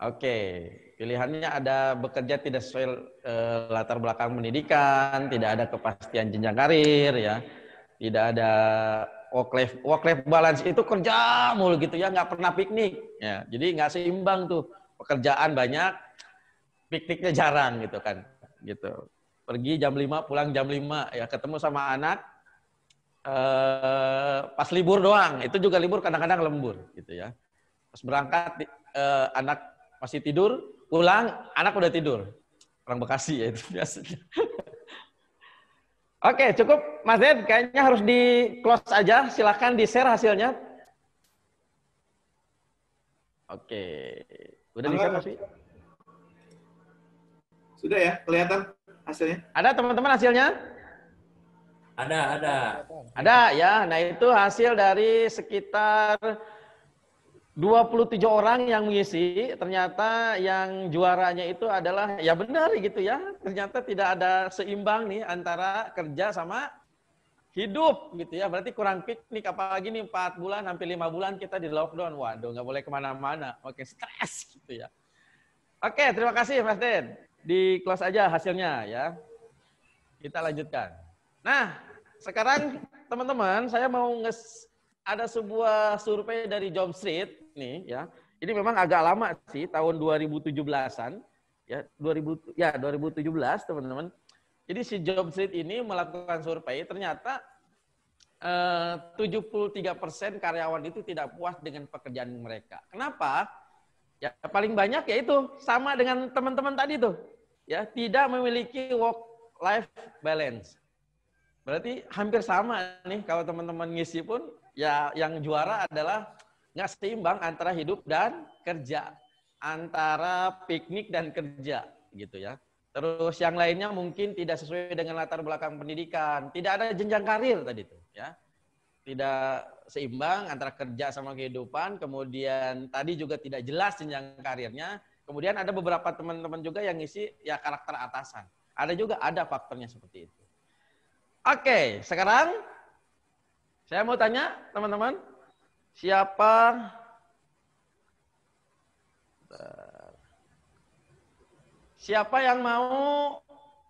Oke, pilihannya ada bekerja tidak sesuai e, latar belakang pendidikan, tidak ada kepastian jenjang karir, ya, tidak ada work life work life balance itu kerja mulu gitu ya, nggak pernah piknik, ya, jadi nggak seimbang tuh pekerjaan banyak, pikniknya jarang gitu kan, gitu. Pergi jam 5, pulang jam 5, ya ketemu sama anak, e, pas libur doang, itu juga libur kadang-kadang lembur, gitu ya. Pas berangkat, e, anak masih tidur, pulang, anak udah tidur. Orang Bekasi ya itu biasanya. Oke, cukup Mas Ded. Kayaknya harus di close aja. Silahkan di share hasilnya. Oke, udah di share Mas Sudah ya, kelihatan hasilnya. Ada teman-teman hasilnya? Ada, ada. Ada ya. Nah itu hasil dari sekitar 27 orang yang mengisi, ternyata yang juaranya itu adalah ya benar gitu ya. Ternyata tidak ada seimbang nih antara kerja sama hidup gitu ya. Berarti kurang piknik apalagi nih 4 bulan hampir 5 bulan kita di lockdown. Waduh nggak boleh kemana-mana. Oke stres gitu ya. Oke terima kasih Mas Den. Di close aja hasilnya ya. Kita lanjutkan. Nah sekarang teman-teman saya mau nges ada sebuah survei dari Job Street nih ya. Ini memang agak lama sih tahun 2017-an ya 2000 ya 2017 teman-teman. Jadi si Job Street ini melakukan survei ternyata eh, 73% karyawan itu tidak puas dengan pekerjaan mereka. Kenapa? Ya paling banyak ya itu sama dengan teman-teman tadi tuh. Ya, tidak memiliki work life balance. Berarti hampir sama nih kalau teman-teman ngisi pun ya yang juara adalah nggak seimbang antara hidup dan kerja, antara piknik dan kerja gitu ya. Terus yang lainnya mungkin tidak sesuai dengan latar belakang pendidikan, tidak ada jenjang karir tadi itu ya. Tidak seimbang antara kerja sama kehidupan, kemudian tadi juga tidak jelas jenjang karirnya. Kemudian ada beberapa teman-teman juga yang isi ya karakter atasan. Ada juga ada faktornya seperti itu. Oke, sekarang saya mau tanya teman-teman, siapa siapa yang mau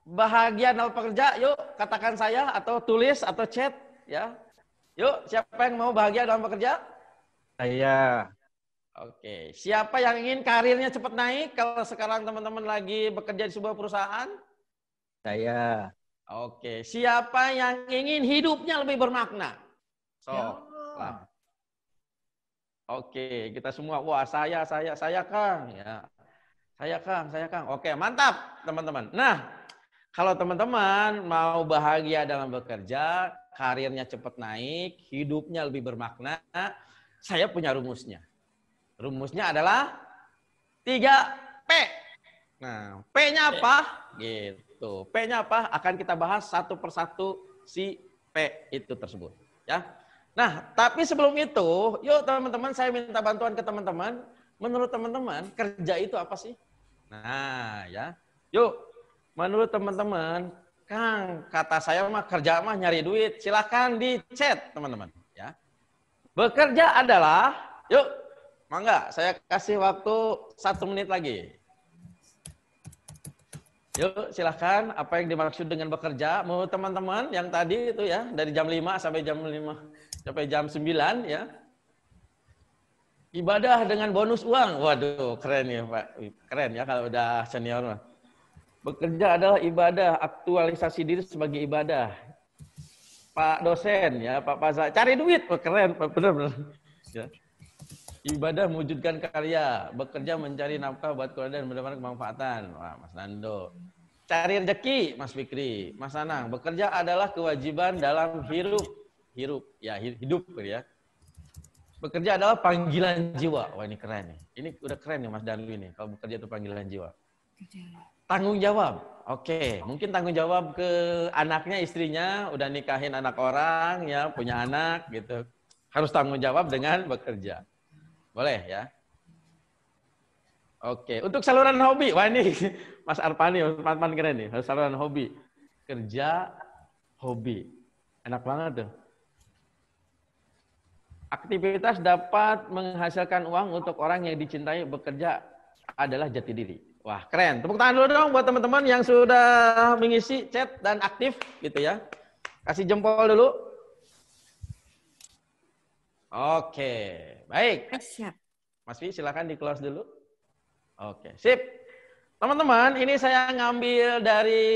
bahagia dalam pekerja? Yuk katakan saya atau tulis atau chat ya. Yuk siapa yang mau bahagia dalam pekerja? Saya. Oke, siapa yang ingin karirnya cepat naik kalau sekarang teman-teman lagi bekerja di sebuah perusahaan? Saya. Oke, siapa yang ingin hidupnya lebih bermakna? So, ya. Oke, kita semua, wah saya, saya, saya Kang. Ya. Saya Kang, saya Kang. Oke, mantap teman-teman. Nah, kalau teman-teman mau bahagia dalam bekerja, karirnya cepat naik, hidupnya lebih bermakna, saya punya rumusnya. Rumusnya adalah 3P. Nah, P-nya apa? Gitu. P-nya apa? Akan kita bahas satu persatu si P itu tersebut. Ya. Nah, tapi sebelum itu, yuk teman-teman saya minta bantuan ke teman-teman. Menurut teman-teman, kerja itu apa sih? Nah, ya. Yuk, menurut teman-teman, Kang, kata saya mah kerja mah nyari duit. Silahkan di chat, teman-teman. Ya. Bekerja adalah, yuk, mangga saya kasih waktu satu menit lagi. Yuk, silahkan apa yang dimaksud dengan bekerja. Mau teman-teman yang tadi itu ya, dari jam 5 sampai jam 5 sampai jam 9 ya. Ibadah dengan bonus uang. Waduh, keren ya Pak. Keren ya kalau udah senior. Mah. Bekerja adalah ibadah, aktualisasi diri sebagai ibadah. Pak dosen ya, Pak Paza, cari duit, Wah, keren, benar-benar. Ya. Ibadah mewujudkan karya, bekerja mencari nafkah buat keluarga dan mendapatkan kemanfaatan. Wah, Mas Nando. Cari rezeki, Mas Fikri, Mas Anang. Bekerja adalah kewajiban dalam hidup hirup ya hidup gitu ya bekerja adalah panggilan jiwa wah ini keren nih ini udah keren nih Mas Darwin nih kalau bekerja itu panggilan jiwa tanggung jawab oke okay. mungkin tanggung jawab ke anaknya istrinya udah nikahin anak orang ya punya anak gitu harus tanggung jawab dengan bekerja boleh ya Oke, untuk saluran hobi, wah ini Mas Arpani, Mas Arpan keren nih, saluran hobi. Kerja, hobi. Enak banget tuh. Aktivitas dapat menghasilkan uang untuk orang yang dicintai bekerja adalah jati diri. Wah, keren. Tepuk tangan dulu dong buat teman-teman yang sudah mengisi chat dan aktif gitu ya. Kasih jempol dulu. Oke, baik. Siap. Mas Vi, silakan di-close dulu. Oke, sip. Teman-teman, ini saya ngambil dari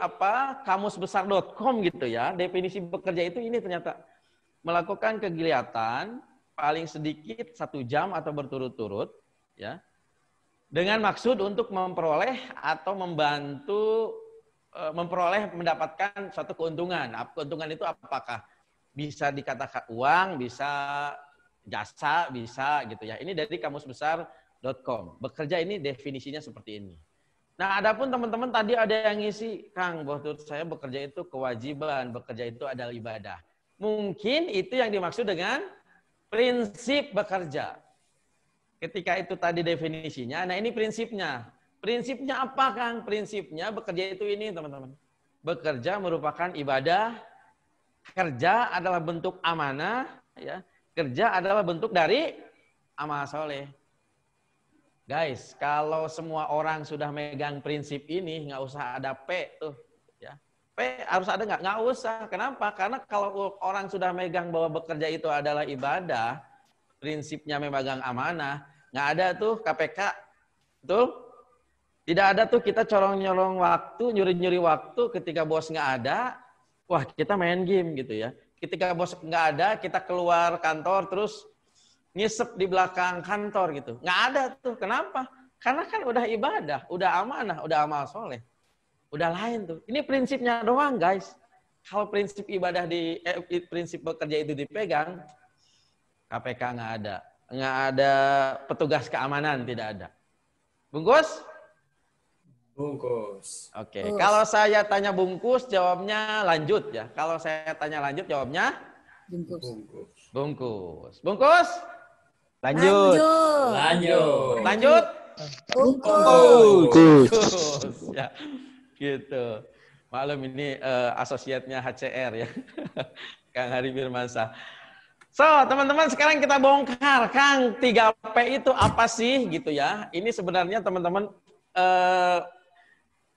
apa kamusbesar.com gitu ya. Definisi bekerja itu ini ternyata melakukan kegiatan paling sedikit satu jam atau berturut-turut, ya, dengan maksud untuk memperoleh atau membantu e, memperoleh mendapatkan suatu keuntungan. Keuntungan itu apakah bisa dikatakan uang, bisa jasa, bisa gitu ya. Ini dari kamusbesar.com. Bekerja ini definisinya seperti ini. Nah, adapun teman-teman tadi ada yang ngisi, Kang, bahwa saya bekerja itu kewajiban, bekerja itu adalah ibadah. Mungkin itu yang dimaksud dengan prinsip bekerja. Ketika itu tadi definisinya, nah ini prinsipnya. Prinsipnya apa, Kang? Prinsipnya bekerja itu ini, teman-teman. Bekerja merupakan ibadah, kerja adalah bentuk amanah, ya. Kerja adalah bentuk dari amal soleh. Guys, kalau semua orang sudah megang prinsip ini, nggak usah ada P tuh capek harus ada nggak? Nggak usah. Kenapa? Karena kalau orang sudah megang bahwa bekerja itu adalah ibadah, prinsipnya memegang amanah, nggak ada tuh KPK, betul? Tidak ada tuh kita corong nyolong waktu, nyuri-nyuri waktu ketika bos nggak ada, wah kita main game gitu ya. Ketika bos nggak ada, kita keluar kantor terus ngisep di belakang kantor gitu. Nggak ada tuh. Kenapa? Karena kan udah ibadah, udah amanah, udah amal soleh. Udah lain tuh. Ini prinsipnya doang, guys. Kalau prinsip ibadah di eh, prinsip bekerja itu dipegang, KPK nggak ada, nggak ada petugas keamanan tidak ada. Bungkus? Bungkus. Oke. Okay. Kalau saya tanya bungkus, jawabnya lanjut ya. Kalau saya tanya lanjut, jawabnya bungkus. Bungkus. Bungkus. Bungkus? Lanjut. Lanjut. Lanjut. lanjut. Bungkus. Bungkus. Ya gitu. Malam ini uh, asosiatnya HCR ya. Kang Hari Birmansa So, teman-teman sekarang kita bongkar Kang 3P itu apa sih gitu ya. Ini sebenarnya teman-teman uh,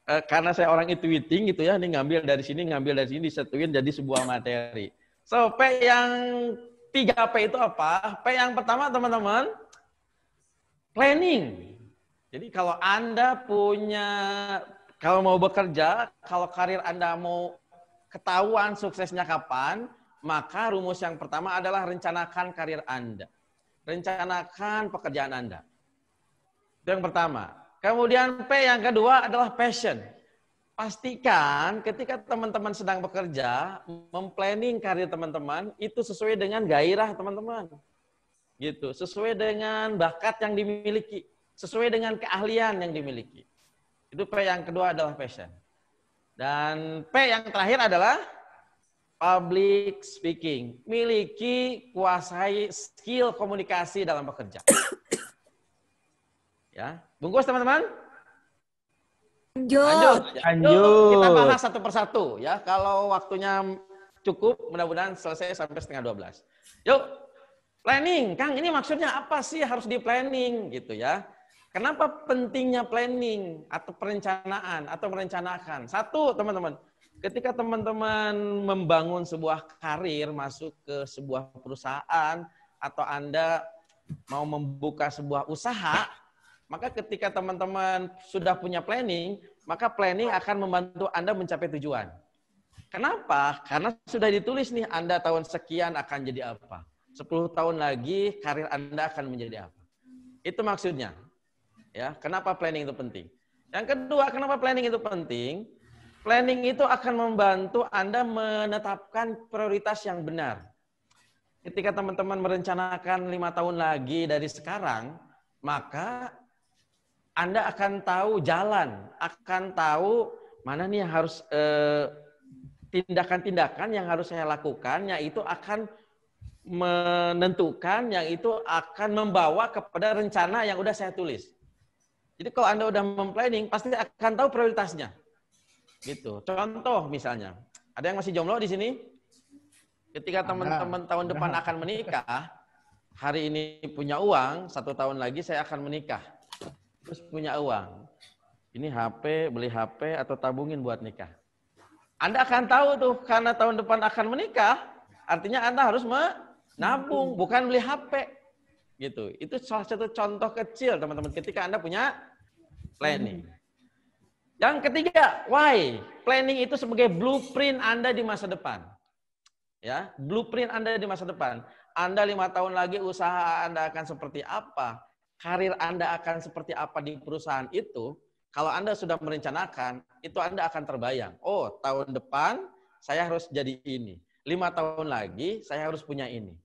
uh, karena saya orang itu intuiting gitu ya, ini ngambil dari sini, ngambil dari sini disetuin jadi sebuah materi. So, P yang 3P itu apa? P yang pertama teman-teman planning. Jadi kalau Anda punya kalau mau bekerja, kalau karir Anda mau ketahuan suksesnya kapan, maka rumus yang pertama adalah rencanakan karir Anda. Rencanakan pekerjaan Anda. Itu yang pertama. Kemudian P yang kedua adalah passion. Pastikan ketika teman-teman sedang bekerja, memplanning karir teman-teman itu sesuai dengan gairah teman-teman. Gitu, sesuai dengan bakat yang dimiliki, sesuai dengan keahlian yang dimiliki. Itu P yang kedua adalah passion. Dan P yang terakhir adalah public speaking. Miliki, kuasai skill komunikasi dalam bekerja. ya, bungkus teman-teman. Lanjut. Lanjut. Ya, Lanjut. Kita bahas satu persatu ya. Kalau waktunya cukup, mudah-mudahan selesai sampai setengah 12. Yuk, planning. Kang, ini maksudnya apa sih harus di planning gitu ya. Kenapa pentingnya planning atau perencanaan atau merencanakan? Satu, teman-teman, ketika teman-teman membangun sebuah karir masuk ke sebuah perusahaan atau Anda mau membuka sebuah usaha, maka ketika teman-teman sudah punya planning, maka planning akan membantu Anda mencapai tujuan. Kenapa? Karena sudah ditulis nih Anda tahun sekian akan jadi apa. Sepuluh tahun lagi karir Anda akan menjadi apa. Itu maksudnya. Ya, kenapa planning itu penting? Yang kedua, kenapa planning itu penting? Planning itu akan membantu Anda menetapkan prioritas yang benar. Ketika teman-teman merencanakan lima tahun lagi dari sekarang, maka Anda akan tahu jalan, akan tahu mana nih yang harus eh, tindakan-tindakan yang harus saya lakukan, yaitu akan menentukan, yang itu akan membawa kepada rencana yang udah saya tulis. Jadi kalau Anda udah memplanning, pasti akan tahu prioritasnya. Gitu. Contoh misalnya, ada yang masih jomblo di sini? Ketika teman-teman tahun depan akan menikah, hari ini punya uang, satu tahun lagi saya akan menikah. Terus punya uang. Ini HP, beli HP atau tabungin buat nikah. Anda akan tahu tuh, karena tahun depan akan menikah, artinya Anda harus menabung, bukan beli HP. Gitu. Itu salah satu contoh kecil teman-teman ketika Anda punya planning. Yang ketiga, why? Planning itu sebagai blueprint Anda di masa depan. Ya, blueprint Anda di masa depan. Anda lima tahun lagi usaha Anda akan seperti apa? Karir Anda akan seperti apa di perusahaan itu? Kalau Anda sudah merencanakan, itu Anda akan terbayang. Oh, tahun depan saya harus jadi ini. Lima tahun lagi saya harus punya ini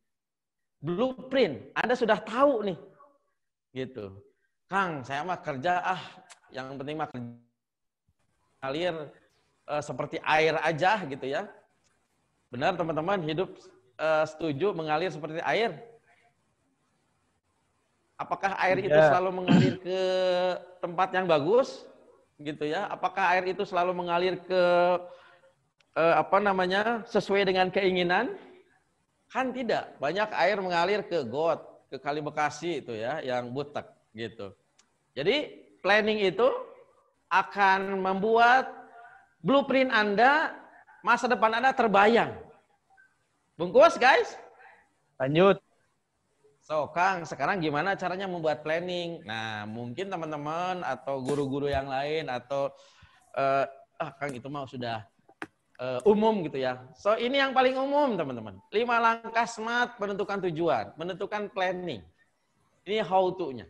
blueprint. Anda sudah tahu nih. Gitu. Kang, saya mah kerja ah yang penting mah kerja Alir e, eh, seperti air aja gitu ya. Benar teman-teman, hidup e, setuju mengalir seperti air. Apakah air itu iya. selalu mengalir ke tempat yang bagus? Gitu ya. Apakah air itu selalu mengalir ke e, apa namanya? sesuai dengan keinginan? Kan tidak. Banyak air mengalir ke got, ke Kali Bekasi itu ya, yang butek gitu. Jadi planning itu akan membuat blueprint Anda, masa depan Anda terbayang. Bungkus guys. Lanjut. So, Kang, sekarang gimana caranya membuat planning? Nah, mungkin teman-teman atau guru-guru yang lain atau uh, ah Kang itu mau sudah uh, umum gitu ya. So ini yang paling umum teman-teman. Lima langkah smart menentukan tujuan, menentukan planning. Ini how to-nya.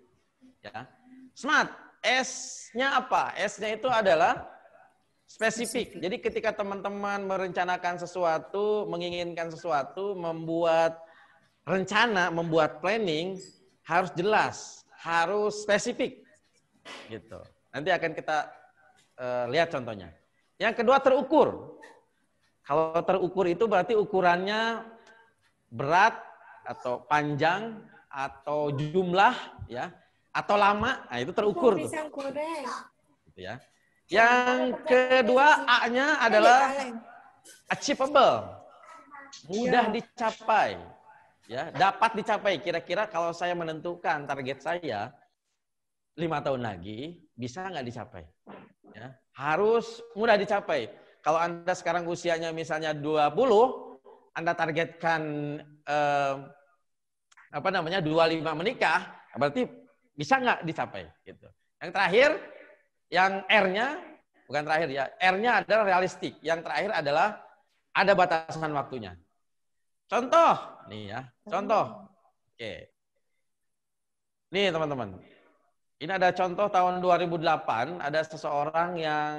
Ya. Smart, S-nya apa? S-nya itu adalah spesifik. Jadi ketika teman-teman merencanakan sesuatu, menginginkan sesuatu, membuat rencana, membuat planning harus jelas, harus spesifik. Gitu. Nanti akan kita uh, lihat contohnya. Yang kedua terukur. Kalau terukur itu berarti ukurannya berat atau panjang atau jumlah ya atau lama. Nah, itu terukur tuh. Gitu ya. Yang kedua A-nya adalah achievable. Mudah iya. dicapai. Ya, dapat dicapai. Kira-kira kalau saya menentukan target saya lima tahun lagi, bisa nggak dicapai? Ya, harus mudah dicapai kalau Anda sekarang usianya misalnya 20, Anda targetkan eh, apa namanya 25 menikah, berarti bisa nggak dicapai gitu. Yang terakhir, yang R-nya bukan terakhir ya, R-nya adalah realistik. Yang terakhir adalah ada batasan waktunya. Contoh nih ya, contoh. Oke. Nih teman-teman. Ini ada contoh tahun 2008 ada seseorang yang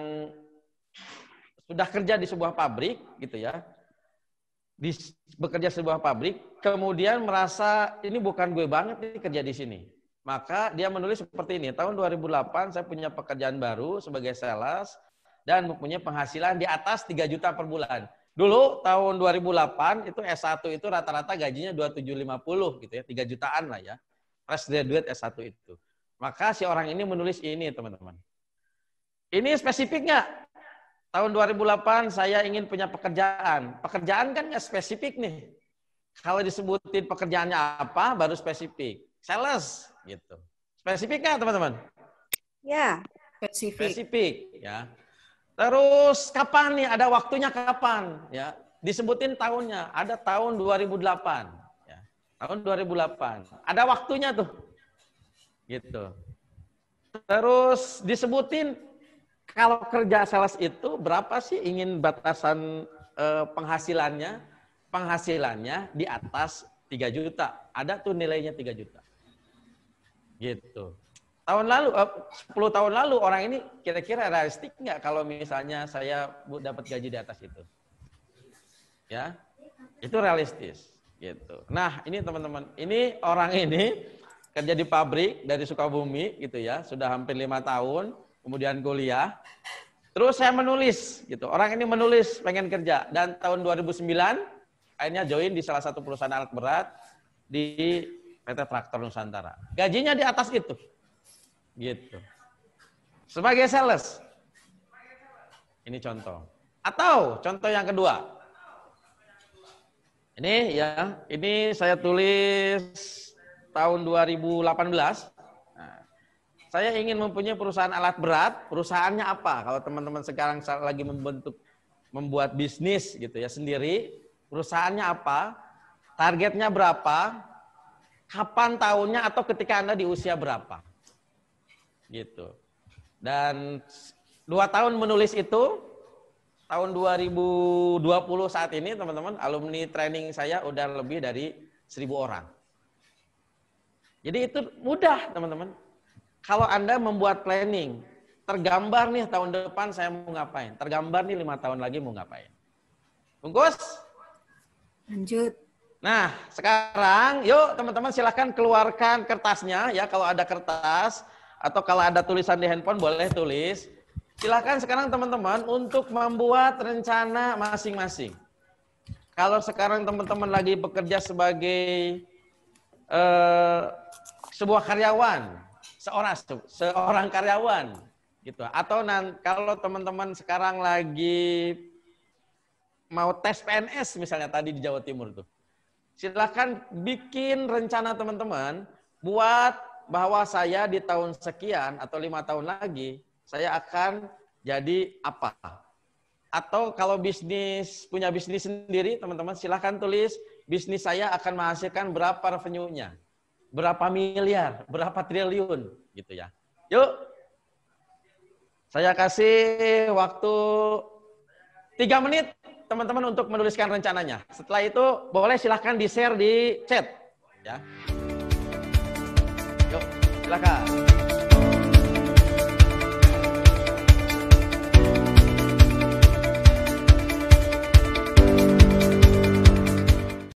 sudah kerja di sebuah pabrik gitu ya di bekerja sebuah pabrik kemudian merasa ini bukan gue banget nih kerja di sini maka dia menulis seperti ini tahun 2008 saya punya pekerjaan baru sebagai sales dan mempunyai penghasilan di atas 3 juta per bulan dulu tahun 2008 itu S1 itu rata-rata gajinya 2750 gitu ya 3 jutaan lah ya fresh graduate S1 itu maka si orang ini menulis ini teman-teman ini spesifiknya Tahun 2008 saya ingin punya pekerjaan. Pekerjaan kan nggak spesifik nih. Kalau disebutin pekerjaannya apa, baru spesifik. Sales gitu. Spesifik nggak teman-teman? Ya, spesifik. Spesifik ya. Terus kapan nih? Ada waktunya kapan? Ya, disebutin tahunnya. Ada tahun 2008. Ya. Tahun 2008. Ada waktunya tuh. Gitu. Terus disebutin kalau kerja sales itu berapa sih ingin batasan uh, penghasilannya? Penghasilannya di atas 3 juta. Ada tuh nilainya 3 juta. Gitu. Tahun lalu, eh, uh, 10 tahun lalu orang ini kira-kira realistik nggak kalau misalnya saya dapat gaji di atas itu? Ya, itu realistis. Gitu. Nah, ini teman-teman, ini orang ini kerja di pabrik dari Sukabumi gitu ya, sudah hampir lima tahun kemudian kuliah. Terus saya menulis gitu. Orang ini menulis pengen kerja dan tahun 2009 akhirnya join di salah satu perusahaan alat berat di PT Traktor Nusantara. Gajinya di atas itu. Gitu. Sebagai sales. Ini contoh. Atau contoh yang kedua. Ini ya, ini saya tulis tahun 2018 saya ingin mempunyai perusahaan alat berat, perusahaannya apa? Kalau teman-teman sekarang lagi membentuk membuat bisnis gitu ya sendiri, perusahaannya apa? Targetnya berapa? Kapan tahunnya atau ketika Anda di usia berapa? Gitu. Dan dua tahun menulis itu, tahun 2020 saat ini teman-teman, alumni training saya udah lebih dari seribu orang. Jadi itu mudah teman-teman kalau Anda membuat planning, tergambar nih tahun depan saya mau ngapain. Tergambar nih lima tahun lagi mau ngapain. Bungkus? Lanjut. Nah, sekarang yuk teman-teman silahkan keluarkan kertasnya ya. Kalau ada kertas atau kalau ada tulisan di handphone boleh tulis. Silahkan sekarang teman-teman untuk membuat rencana masing-masing. Kalau sekarang teman-teman lagi bekerja sebagai uh, sebuah karyawan, seorang seorang karyawan gitu. Atau nan, kalau teman-teman sekarang lagi mau tes PNS misalnya tadi di Jawa Timur tuh. Silahkan bikin rencana teman-teman buat bahwa saya di tahun sekian atau lima tahun lagi saya akan jadi apa. Atau kalau bisnis punya bisnis sendiri teman-teman silahkan tulis bisnis saya akan menghasilkan berapa revenue-nya berapa miliar, berapa triliun gitu ya. Yuk. Saya kasih waktu tiga menit teman-teman untuk menuliskan rencananya. Setelah itu boleh silahkan di-share di chat ya. Yuk, silakan.